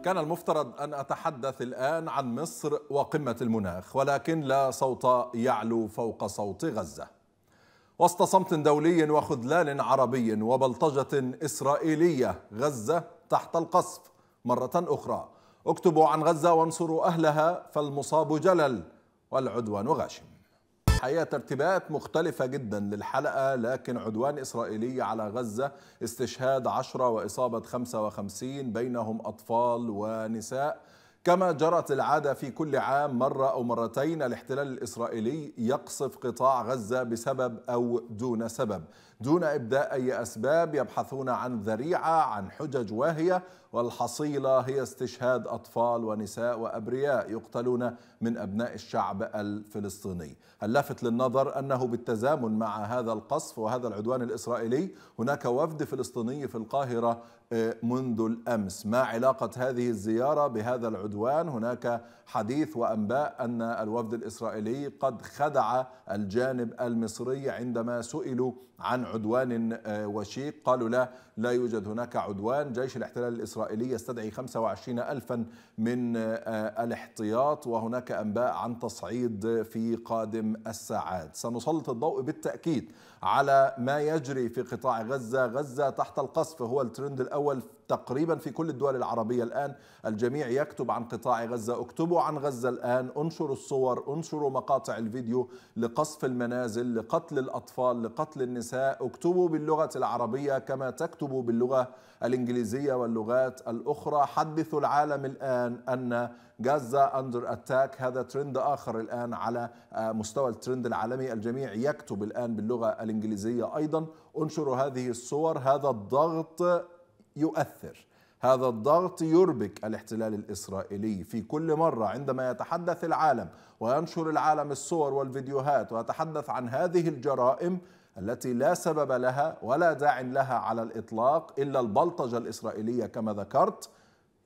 كان المفترض أن أتحدث الآن عن مصر وقمة المناخ ولكن لا صوت يعلو فوق صوت غزة وسط صمت دولي وخذلان عربي وبلطجة إسرائيلية غزة تحت القصف مرة أخرى اكتبوا عن غزة وانصروا أهلها فالمصاب جلل والعدوان غاشم الحقيقة ترتيبات مختلفة جدا للحلقة لكن عدوان إسرائيلي على غزة استشهاد عشرة وإصابة 55 بينهم أطفال ونساء كما جرت العادة في كل عام مرة أو مرتين الاحتلال الإسرائيلي يقصف قطاع غزة بسبب أو دون سبب دون إبداء أي أسباب يبحثون عن ذريعة عن حجج واهية والحصيلة هي استشهاد أطفال ونساء وأبرياء يقتلون من أبناء الشعب الفلسطيني اللافت للنظر أنه بالتزامن مع هذا القصف وهذا العدوان الإسرائيلي هناك وفد فلسطيني في القاهرة آه، منذ الأمس ما علاقة هذه الزيارة بهذا العدوان العدوان هناك حديث وأنباء أن الوفد الإسرائيلي قد خدع الجانب المصري عندما سئلوا عن عدوان آه، وشيق قالوا لا لا يوجد هناك عدوان جيش الاحتلال الإسرائيلي يستدعي 25 ألفا من آه، الاحتياط وهناك أنباء عن تصعيد في قادم الساعات سنسلط الضوء بالتأكيد على ما يجري في قطاع غزة غزة تحت القصف هو الترند الأول تقريبا في كل الدول العربية الآن الجميع يكتب عن عن قطاع غزة اكتبوا عن غزة الآن انشروا الصور انشروا مقاطع الفيديو لقصف المنازل لقتل الأطفال لقتل النساء اكتبوا باللغة العربية كما تكتبوا باللغة الإنجليزية واللغات الأخرى حدثوا العالم الآن أن غزة أندر أتاك هذا ترند آخر الآن على آه، مستوى الترند العالمي الجميع يكتب الآن باللغة الإنجليزية أيضا انشروا هذه الصور هذا الضغط يؤثر هذا الضغط يربك الاحتلال الإسرائيلي في كل مرة عندما يتحدث العالم وينشر العالم الصور والفيديوهات ويتحدث عن هذه الجرائم التي لا سبب لها ولا داع لها على الإطلاق إلا البلطجة الإسرائيلية كما ذكرت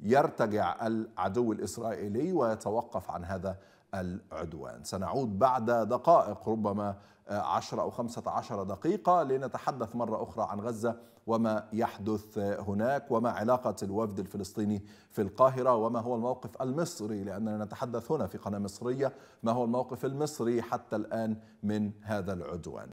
يرتجع العدو الإسرائيلي ويتوقف عن هذا العدوان سنعود بعد دقائق ربما 10 آه، أو 15 دقيقة لنتحدث مرة أخرى عن غزة وما يحدث هناك وما علاقة الوفد الفلسطيني في القاهرة وما هو الموقف المصري لأننا نتحدث هنا في قناة مصرية ما هو الموقف المصري حتى الآن من هذا العدوان